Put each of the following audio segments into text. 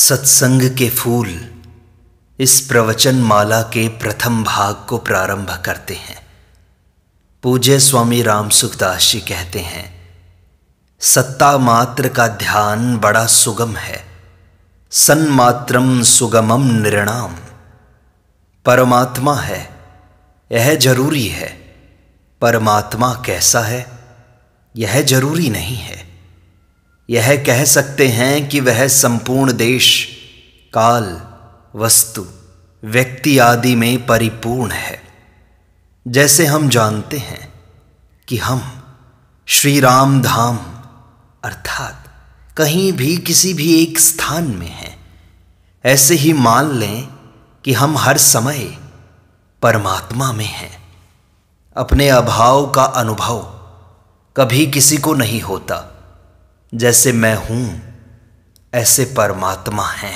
सत्संग के फूल इस प्रवचन माला के प्रथम भाग को प्रारंभ करते हैं पूज्य स्वामी राम सुखदास जी कहते हैं सत्ता मात्र का ध्यान बड़ा सुगम है सन्मात्रम सुगमम निर्णाम परमात्मा है यह जरूरी है परमात्मा कैसा है यह जरूरी नहीं है यह कह सकते हैं कि वह संपूर्ण देश काल वस्तु व्यक्ति आदि में परिपूर्ण है जैसे हम जानते हैं कि हम श्री राम धाम अर्थात कहीं भी किसी भी एक स्थान में हैं ऐसे ही मान लें कि हम हर समय परमात्मा में हैं अपने अभाव का अनुभव कभी किसी को नहीं होता जैसे मैं हूं ऐसे परमात्मा हैं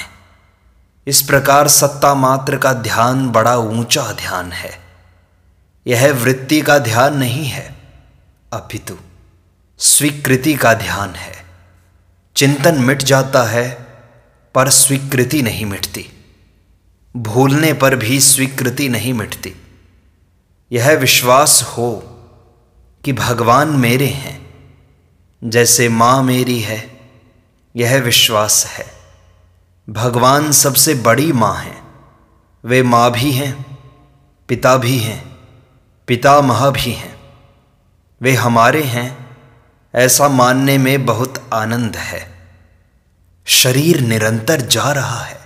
इस प्रकार सत्ता मात्र का ध्यान बड़ा ऊंचा ध्यान है यह वृत्ति का ध्यान नहीं है अपितु स्वीकृति का ध्यान है चिंतन मिट जाता है पर स्वीकृति नहीं मिटती भूलने पर भी स्वीकृति नहीं मिटती यह विश्वास हो कि भगवान मेरे हैं जैसे माँ मेरी है यह विश्वास है भगवान सबसे बड़ी माँ हैं वे माँ भी हैं पिता भी हैं पिता मह भी हैं वे हमारे हैं ऐसा मानने में बहुत आनंद है शरीर निरंतर जा रहा है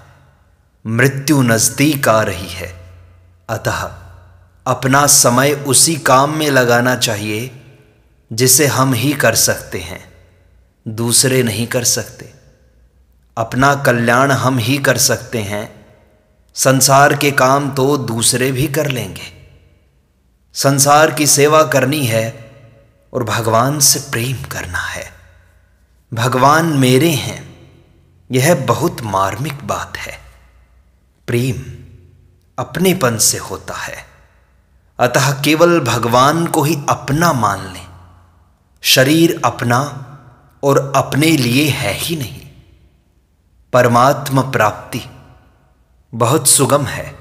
मृत्यु नज़दीक आ रही है अतः अपना समय उसी काम में लगाना चाहिए जिसे हम ही कर सकते हैं दूसरे नहीं कर सकते अपना कल्याण हम ही कर सकते हैं संसार के काम तो दूसरे भी कर लेंगे संसार की सेवा करनी है और भगवान से प्रेम करना है भगवान मेरे हैं यह बहुत मार्मिक बात है प्रेम अपनेपन से होता है अतः केवल भगवान को ही अपना मान लें शरीर अपना और अपने लिए है ही नहीं परमात्म प्राप्ति बहुत सुगम है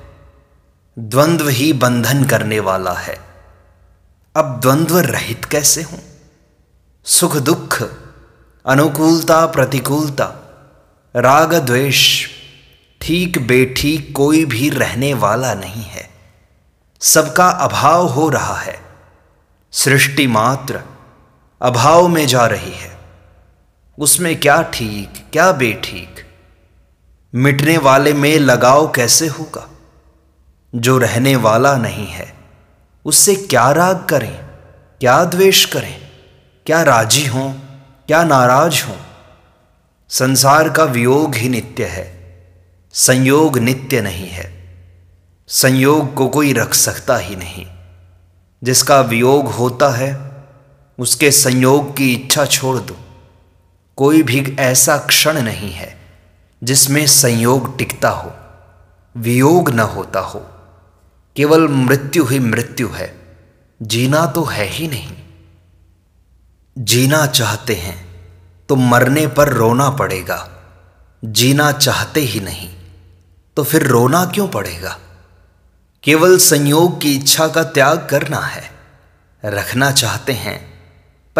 द्वंद्व ही बंधन करने वाला है अब द्वंद्व रहित कैसे हूं सुख दुख अनुकूलता प्रतिकूलता राग द्वेष ठीक बेठीक कोई भी रहने वाला नहीं है सबका अभाव हो रहा है सृष्टि मात्र अभाव में जा रही है उसमें क्या ठीक क्या बेठीक मिटने वाले में लगाव कैसे होगा जो रहने वाला नहीं है उससे क्या राग करें क्या द्वेष करें क्या राजी हों क्या नाराज हों संसार का वियोग ही नित्य है संयोग नित्य नहीं है संयोग को कोई रख सकता ही नहीं जिसका वियोग होता है उसके संयोग की इच्छा छोड़ दो कोई भी ऐसा क्षण नहीं है जिसमें संयोग टिकता हो वियोग न होता हो केवल मृत्यु ही मृत्यु है जीना तो है ही नहीं जीना चाहते हैं तो मरने पर रोना पड़ेगा जीना चाहते ही नहीं तो फिर रोना क्यों पड़ेगा केवल संयोग की इच्छा का त्याग करना है रखना चाहते हैं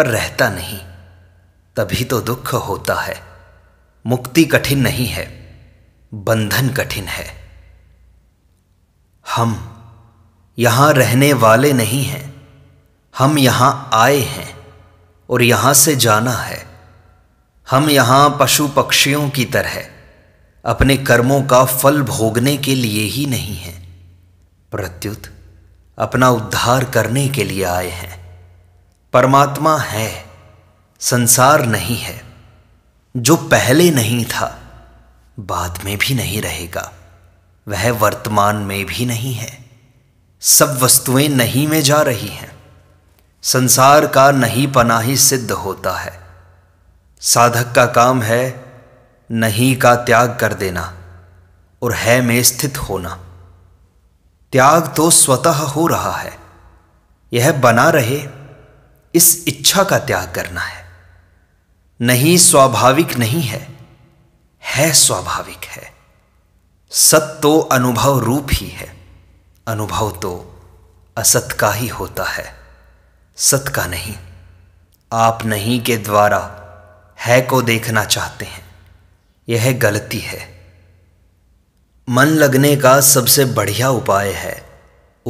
पर रहता नहीं तभी तो दुख होता है मुक्ति कठिन नहीं है बंधन कठिन है हम यहां रहने वाले नहीं हैं हम यहां आए हैं और यहां से जाना है हम यहां पशु पक्षियों की तरह अपने कर्मों का फल भोगने के लिए ही नहीं हैं प्रत्युत अपना उद्धार करने के लिए आए हैं परमात्मा है संसार नहीं है जो पहले नहीं था बाद में भी नहीं रहेगा वह वर्तमान में भी नहीं है सब वस्तुएं नहीं में जा रही हैं संसार का नहीं पना ही सिद्ध होता है साधक का काम है नहीं का त्याग कर देना और है में स्थित होना त्याग तो स्वतः हो रहा है यह बना रहे इस इच्छा का त्याग करना है नहीं स्वाभाविक नहीं है है स्वाभाविक है सत तो अनुभव रूप ही है अनुभव तो असत का ही होता है सत का नहीं आप नहीं के द्वारा है को देखना चाहते हैं यह गलती है मन लगने का सबसे बढ़िया उपाय है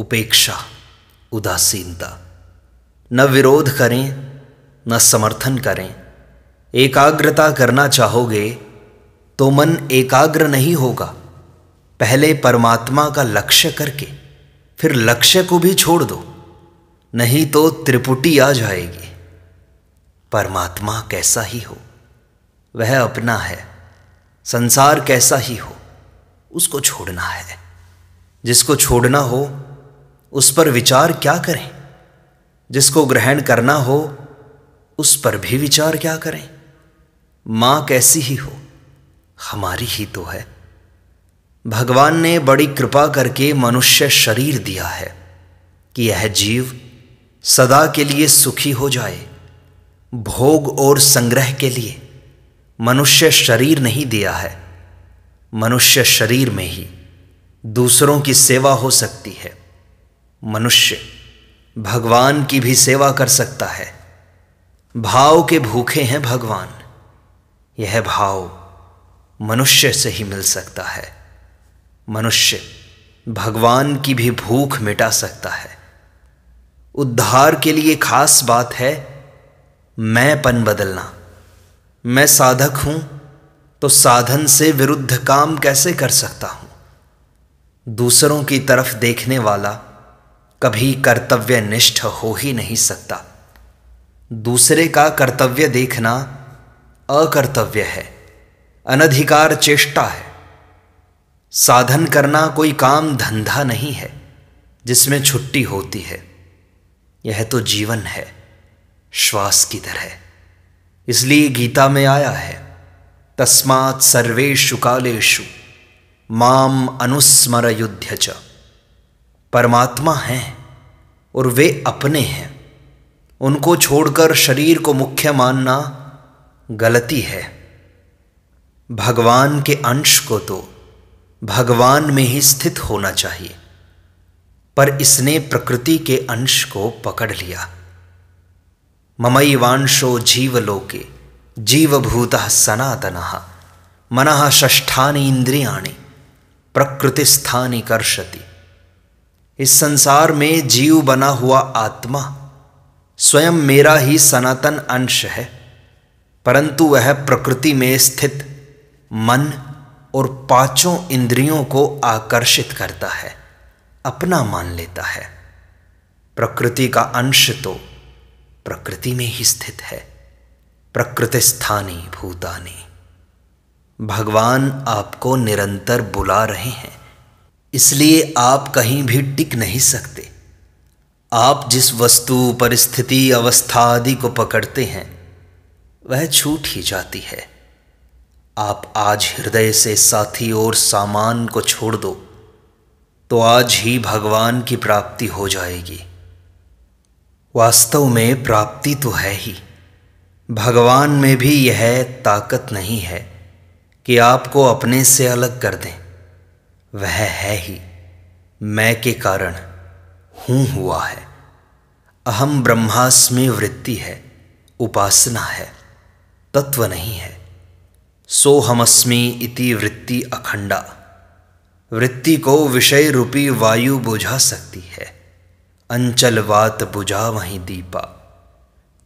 उपेक्षा उदासीनता न विरोध करें न समर्थन करें एकाग्रता करना चाहोगे तो मन एकाग्र नहीं होगा पहले परमात्मा का लक्ष्य करके फिर लक्ष्य को भी छोड़ दो नहीं तो त्रिपुटी आ जाएगी परमात्मा कैसा ही हो वह अपना है संसार कैसा ही हो उसको छोड़ना है जिसको छोड़ना हो उस पर विचार क्या करें जिसको ग्रहण करना हो उस पर भी विचार क्या करें मां कैसी ही हो हमारी ही तो है भगवान ने बड़ी कृपा करके मनुष्य शरीर दिया है कि यह जीव सदा के लिए सुखी हो जाए भोग और संग्रह के लिए मनुष्य शरीर नहीं दिया है मनुष्य शरीर में ही दूसरों की सेवा हो सकती है मनुष्य भगवान की भी सेवा कर सकता है भाव के भूखे हैं भगवान यह भाव मनुष्य से ही मिल सकता है मनुष्य भगवान की भी भूख मिटा सकता है उद्धार के लिए खास बात है मैं पन बदलना मैं साधक हूं तो साधन से विरुद्ध काम कैसे कर सकता हूं दूसरों की तरफ देखने वाला कभी कर्तव्य निष्ठ हो ही नहीं सकता दूसरे का कर्तव्य देखना अकर्तव्य है अनधिकार चेष्टा है साधन करना कोई काम धंधा नहीं है जिसमें छुट्टी होती है यह तो जीवन है श्वास की तरह इसलिए गीता में आया है तस्मात् सर्वेशु कालेषु माम अनुस्मर युद्ध च परमात्मा हैं और वे अपने हैं उनको छोड़कर शरीर को मुख्य मानना गलती है भगवान के अंश को तो भगवान में ही स्थित होना चाहिए पर इसने प्रकृति के अंश को पकड़ लिया ममई वांशो जीवलोके जीवभूत सनातन मन षष्ठानी इंद्रियाणी प्रकृतिस्थानी कर्षति इस संसार में जीव बना हुआ आत्मा स्वयं मेरा ही सनातन अंश है परंतु वह प्रकृति में स्थित मन और पांचों इंद्रियों को आकर्षित करता है अपना मान लेता है प्रकृति का अंश तो प्रकृति में ही स्थित है प्रकृतिस्थानी भूतानी भगवान आपको निरंतर बुला रहे हैं इसलिए आप कहीं भी टिक नहीं सकते आप जिस वस्तु परिस्थिति अवस्था आदि को पकड़ते हैं वह छूट ही जाती है आप आज हृदय से साथी और सामान को छोड़ दो तो आज ही भगवान की प्राप्ति हो जाएगी वास्तव में प्राप्ति तो है ही भगवान में भी यह ताकत नहीं है कि आपको अपने से अलग कर दें वह है ही मैं के कारण हूं हुआ है अहम ब्रह्मास्मि वृत्ति है उपासना है तत्व नहीं है सोहमस्मि इति वृत्ति अखंडा वृत्ति को विषय रूपी वायु बुझा सकती है अंचलवात बुझा वहीं दीपा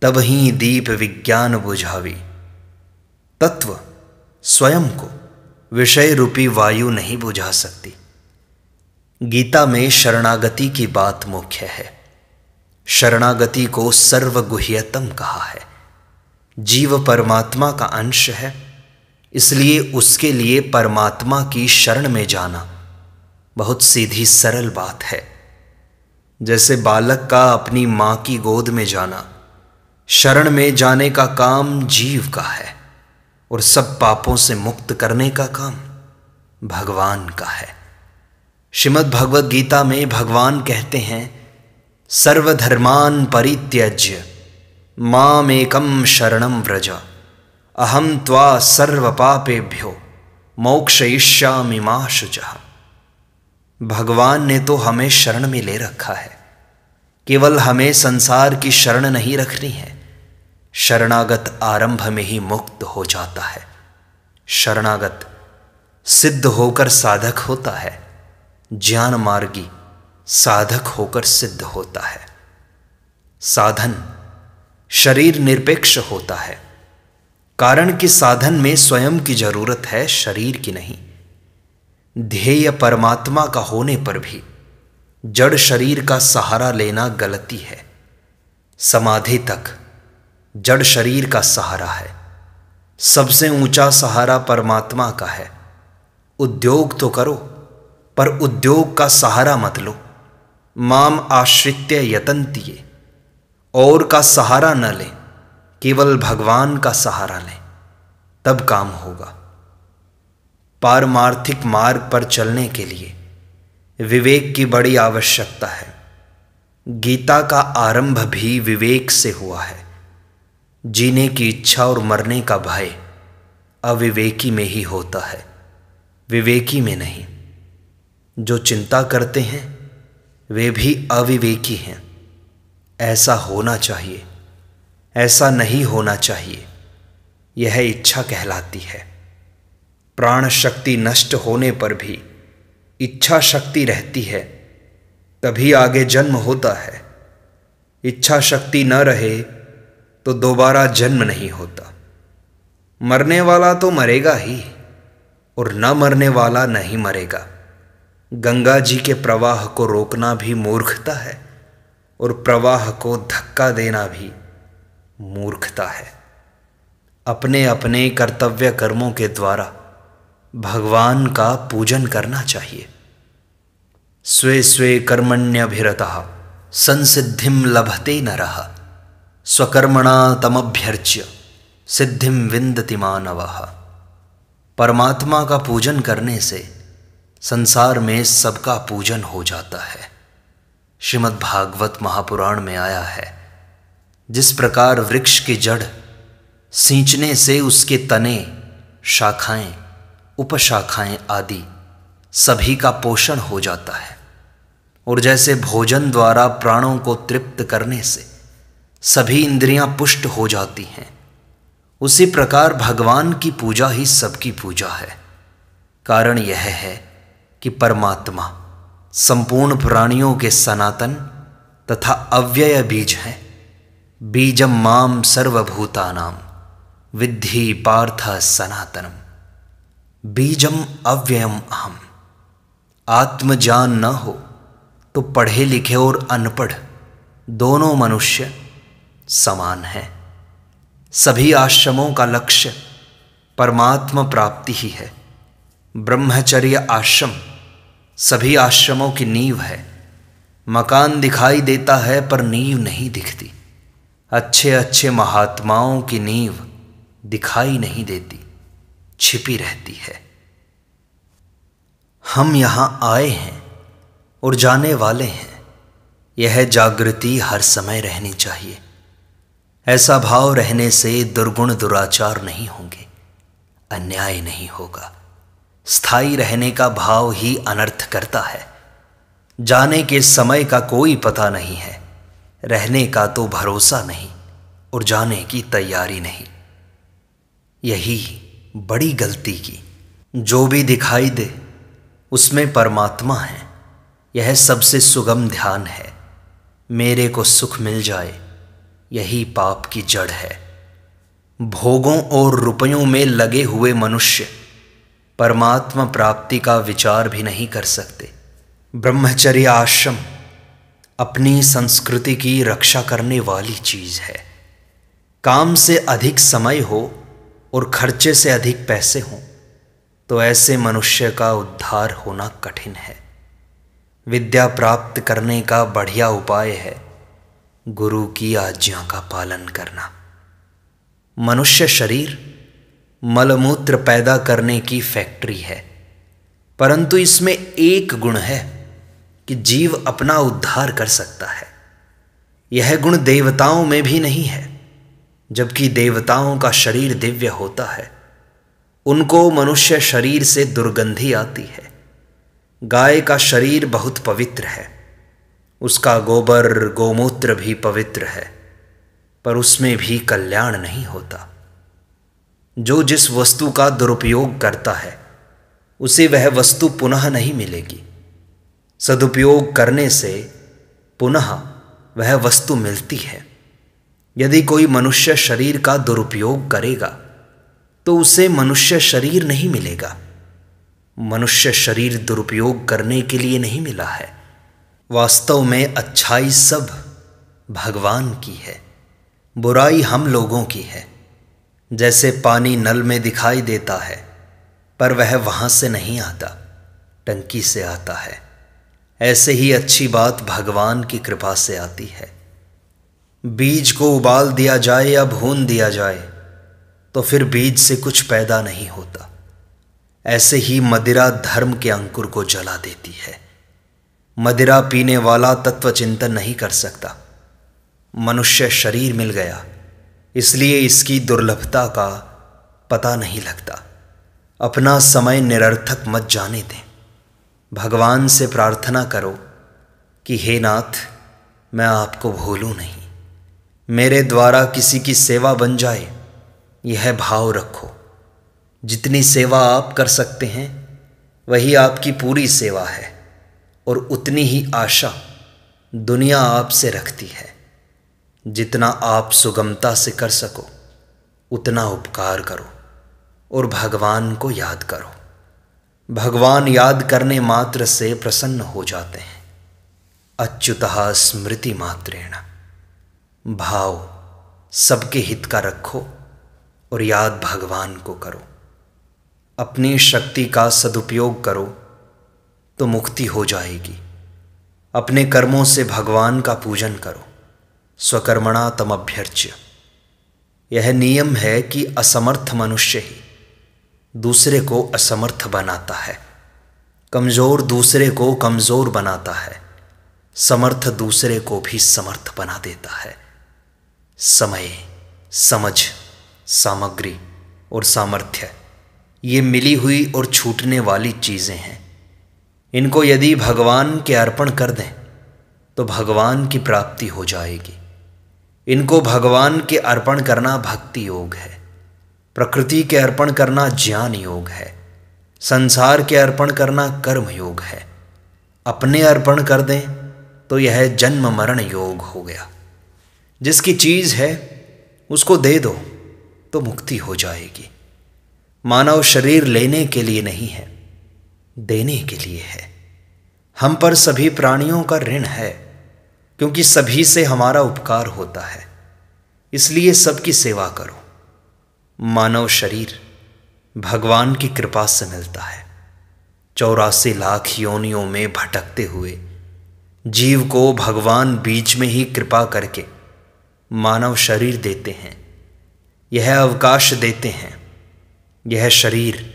तब ही दीप विज्ञान बुझावी तत्व स्वयं को विषय रूपी वायु नहीं बुझा सकती गीता में शरणागति की बात मुख्य है शरणागति को सर्वगुह्यतम कहा है जीव परमात्मा का अंश है इसलिए उसके लिए परमात्मा की शरण में जाना बहुत सीधी सरल बात है जैसे बालक का अपनी मां की गोद में जाना शरण में जाने का काम जीव का है और सब पापों से मुक्त करने का काम भगवान का है श्रीमद भगवद गीता में भगवान कहते हैं सर्वधर्मान परित्यज्य माम एकम शरणम व्रज अहम त्वा सर्व पापेभ्यो मोक्षयिष्यामि माँ शुचहा भगवान ने तो हमें शरण में ले रखा है केवल हमें संसार की शरण नहीं रखनी है शरणागत आरंभ में ही मुक्त हो जाता है शरणागत सिद्ध होकर साधक होता है ज्ञान मार्गी साधक होकर सिद्ध होता है साधन शरीर निरपेक्ष होता है कारण कि साधन में स्वयं की जरूरत है शरीर की नहीं ध्येय परमात्मा का होने पर भी जड़ शरीर का सहारा लेना गलती है समाधि तक जड़ शरीर का सहारा है सबसे ऊंचा सहारा परमात्मा का है उद्योग तो करो पर उद्योग का सहारा मत लो माम आश्रित्य यतंतीय और का सहारा न लें केवल भगवान का सहारा लें तब काम होगा पारमार्थिक मार्ग पर चलने के लिए विवेक की बड़ी आवश्यकता है गीता का आरंभ भी विवेक से हुआ है जीने की इच्छा और मरने का भय अविवेकी में ही होता है विवेकी में नहीं जो चिंता करते हैं वे भी अविवेकी हैं ऐसा होना चाहिए ऐसा नहीं होना चाहिए यह इच्छा कहलाती है प्राण शक्ति नष्ट होने पर भी इच्छा शक्ति रहती है तभी आगे जन्म होता है इच्छा शक्ति न रहे तो दोबारा जन्म नहीं होता मरने वाला तो मरेगा ही और न मरने वाला नहीं मरेगा गंगा जी के प्रवाह को रोकना भी मूर्खता है और प्रवाह को धक्का देना भी मूर्खता है अपने अपने कर्तव्य कर्मों के द्वारा भगवान का पूजन करना चाहिए स्वे स्वे कर्मण्यभिरता संसिद्धिम लभते न रहा स्वकर्मणा तमभ्यर्च्य सिद्धिम विंदति मानव परमात्मा का पूजन करने से संसार में सबका पूजन हो जाता है श्रीमद् भागवत महापुराण में आया है जिस प्रकार वृक्ष की जड़ सींचने से उसके तने शाखाएं उपशाखाएं आदि सभी का पोषण हो जाता है और जैसे भोजन द्वारा प्राणों को तृप्त करने से सभी इंद्रियां पुष्ट हो जाती हैं उसी प्रकार भगवान की पूजा ही सबकी पूजा है कारण यह है कि परमात्मा संपूर्ण प्राणियों के सनातन तथा अव्यय बीज हैं बीजम माम सर्वभूतानाम विद्धि पार्थ सनातनम बीजम अव्ययम अहम आत्मज्ञान न हो तो पढ़े लिखे और अनपढ़ दोनों मनुष्य समान है सभी आश्रमों का लक्ष्य परमात्मा प्राप्ति ही है ब्रह्मचर्य आश्रम सभी आश्रमों की नींव है मकान दिखाई देता है पर नींव नहीं दिखती अच्छे अच्छे महात्माओं की नींव दिखाई नहीं देती छिपी रहती है हम यहां आए हैं और जाने वाले हैं यह जागृति हर समय रहनी चाहिए ऐसा भाव रहने से दुर्गुण दुराचार नहीं होंगे अन्याय नहीं होगा स्थायी रहने का भाव ही अनर्थ करता है जाने के समय का कोई पता नहीं है रहने का तो भरोसा नहीं और जाने की तैयारी नहीं यही बड़ी गलती की जो भी दिखाई दे उसमें परमात्मा है यह सबसे सुगम ध्यान है मेरे को सुख मिल जाए यही पाप की जड़ है भोगों और रुपयों में लगे हुए मनुष्य परमात्मा प्राप्ति का विचार भी नहीं कर सकते ब्रह्मचर्य आश्रम अपनी संस्कृति की रक्षा करने वाली चीज है काम से अधिक समय हो और खर्चे से अधिक पैसे हों तो ऐसे मनुष्य का उद्धार होना कठिन है विद्या प्राप्त करने का बढ़िया उपाय है गुरु की आज्ञा का पालन करना मनुष्य शरीर मलमूत्र पैदा करने की फैक्ट्री है परंतु इसमें एक गुण है कि जीव अपना उद्धार कर सकता है यह गुण देवताओं में भी नहीं है जबकि देवताओं का शरीर दिव्य होता है उनको मनुष्य शरीर से दुर्गंधी आती है गाय का शरीर बहुत पवित्र है उसका गोबर गोमूत्र भी पवित्र है पर उसमें भी कल्याण नहीं होता जो जिस वस्तु का दुरुपयोग करता है उसे वह वस्तु पुनः नहीं मिलेगी सदुपयोग करने से पुनः वह वस्तु मिलती है यदि कोई मनुष्य शरीर का दुरुपयोग करेगा तो उसे मनुष्य शरीर नहीं मिलेगा मनुष्य शरीर दुरुपयोग करने के लिए नहीं मिला है वास्तव में अच्छाई सब भगवान की है बुराई हम लोगों की है जैसे पानी नल में दिखाई देता है पर वह वहाँ से नहीं आता टंकी से आता है ऐसे ही अच्छी बात भगवान की कृपा से आती है बीज को उबाल दिया जाए या भून दिया जाए तो फिर बीज से कुछ पैदा नहीं होता ऐसे ही मदिरा धर्म के अंकुर को जला देती है मदिरा पीने वाला तत्व चिंतन नहीं कर सकता मनुष्य शरीर मिल गया इसलिए इसकी दुर्लभता का पता नहीं लगता अपना समय निरर्थक मत जाने दें भगवान से प्रार्थना करो कि हे नाथ मैं आपको भूलूँ नहीं मेरे द्वारा किसी की सेवा बन जाए यह भाव रखो जितनी सेवा आप कर सकते हैं वही आपकी पूरी सेवा है और उतनी ही आशा दुनिया आपसे रखती है जितना आप सुगमता से कर सको उतना उपकार करो और भगवान को याद करो भगवान याद करने मात्र से प्रसन्न हो जाते हैं अच्युतः स्मृति मात्रेण भाव सबके हित का रखो और याद भगवान को करो अपनी शक्ति का सदुपयोग करो तो मुक्ति हो जाएगी अपने कर्मों से भगवान का पूजन करो स्वकर्मणा तम अभ्यर्च्य यह नियम है कि असमर्थ मनुष्य ही दूसरे को असमर्थ बनाता है कमज़ोर दूसरे को कमज़ोर बनाता है समर्थ दूसरे को भी समर्थ बना देता है समय समझ सामग्री और सामर्थ्य ये मिली हुई और छूटने वाली चीज़ें हैं इनको यदि भगवान के अर्पण कर दें तो भगवान की प्राप्ति हो जाएगी इनको भगवान के अर्पण करना भक्ति योग है प्रकृति के अर्पण करना ज्ञान योग है संसार के अर्पण करना कर्म योग है अपने अर्पण कर दें तो यह जन्म मरण योग हो गया जिसकी चीज़ है उसको दे दो तो मुक्ति हो जाएगी मानव शरीर लेने के लिए नहीं है देने के लिए है हम पर सभी प्राणियों का ऋण है क्योंकि सभी से हमारा उपकार होता है इसलिए सबकी सेवा करो मानव शरीर भगवान की कृपा से मिलता है चौरासी लाख योनियों में भटकते हुए जीव को भगवान बीच में ही कृपा करके मानव शरीर देते हैं यह अवकाश देते हैं यह शरीर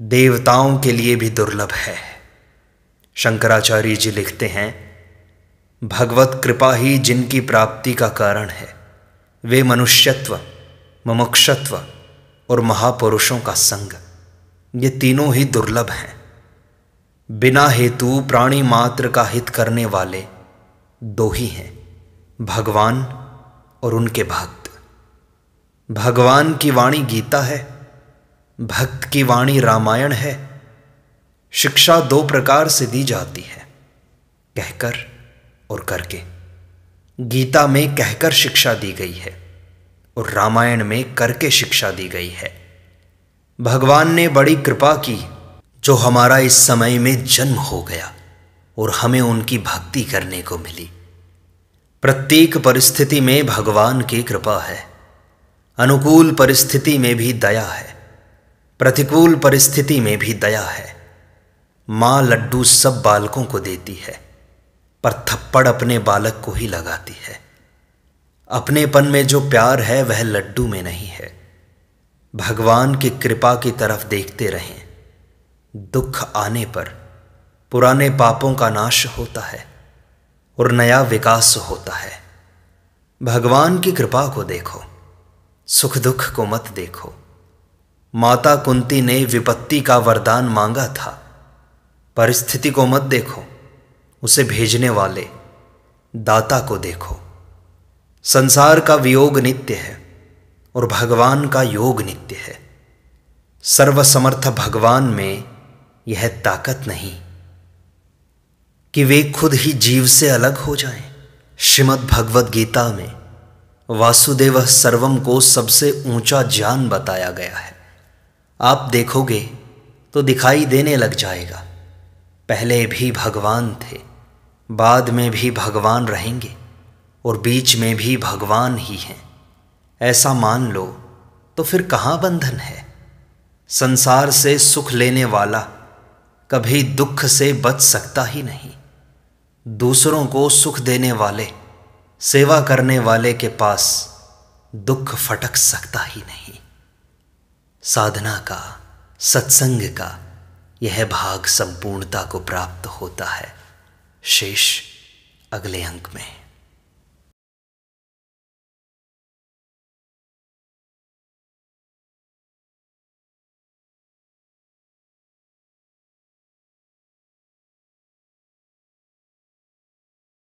देवताओं के लिए भी दुर्लभ है शंकराचार्य जी लिखते हैं भगवत कृपा ही जिनकी प्राप्ति का कारण है वे मनुष्यत्व मुमुक्षत्व और महापुरुषों का संग ये तीनों ही दुर्लभ हैं बिना हेतु प्राणी मात्र का हित करने वाले दो ही हैं भगवान और उनके भक्त भगवान की वाणी गीता है भक्त की वाणी रामायण है शिक्षा दो प्रकार से दी जाती है कहकर और करके गीता में कहकर शिक्षा दी गई है और रामायण में करके शिक्षा दी गई है भगवान ने बड़ी कृपा की जो हमारा इस समय में जन्म हो गया और हमें उनकी भक्ति करने को मिली प्रत्येक परिस्थिति में भगवान की कृपा है अनुकूल परिस्थिति में भी दया है प्रतिकूल परिस्थिति में भी दया है मां लड्डू सब बालकों को देती है पर थप्पड़ अपने बालक को ही लगाती है अपनेपन में जो प्यार है वह लड्डू में नहीं है भगवान की कृपा की तरफ देखते रहें दुख आने पर पुराने पापों का नाश होता है और नया विकास होता है भगवान की कृपा को देखो सुख दुख को मत देखो माता कुंती ने विपत्ति का वरदान मांगा था परिस्थिति को मत देखो उसे भेजने वाले दाता को देखो संसार का वियोग नित्य है और भगवान का योग नित्य है सर्वसमर्थ भगवान में यह ताकत नहीं कि वे खुद ही जीव से अलग हो जाएं। श्रीमद भगवद गीता में वासुदेव सर्वम को सबसे ऊंचा ज्ञान बताया गया है आप देखोगे तो दिखाई देने लग जाएगा पहले भी भगवान थे बाद में भी भगवान रहेंगे और बीच में भी भगवान ही हैं ऐसा मान लो तो फिर कहाँ बंधन है संसार से सुख लेने वाला कभी दुख से बच सकता ही नहीं दूसरों को सुख देने वाले सेवा करने वाले के पास दुख फटक सकता ही नहीं साधना का सत्संग का यह भाग संपूर्णता को प्राप्त होता है शेष अगले अंक में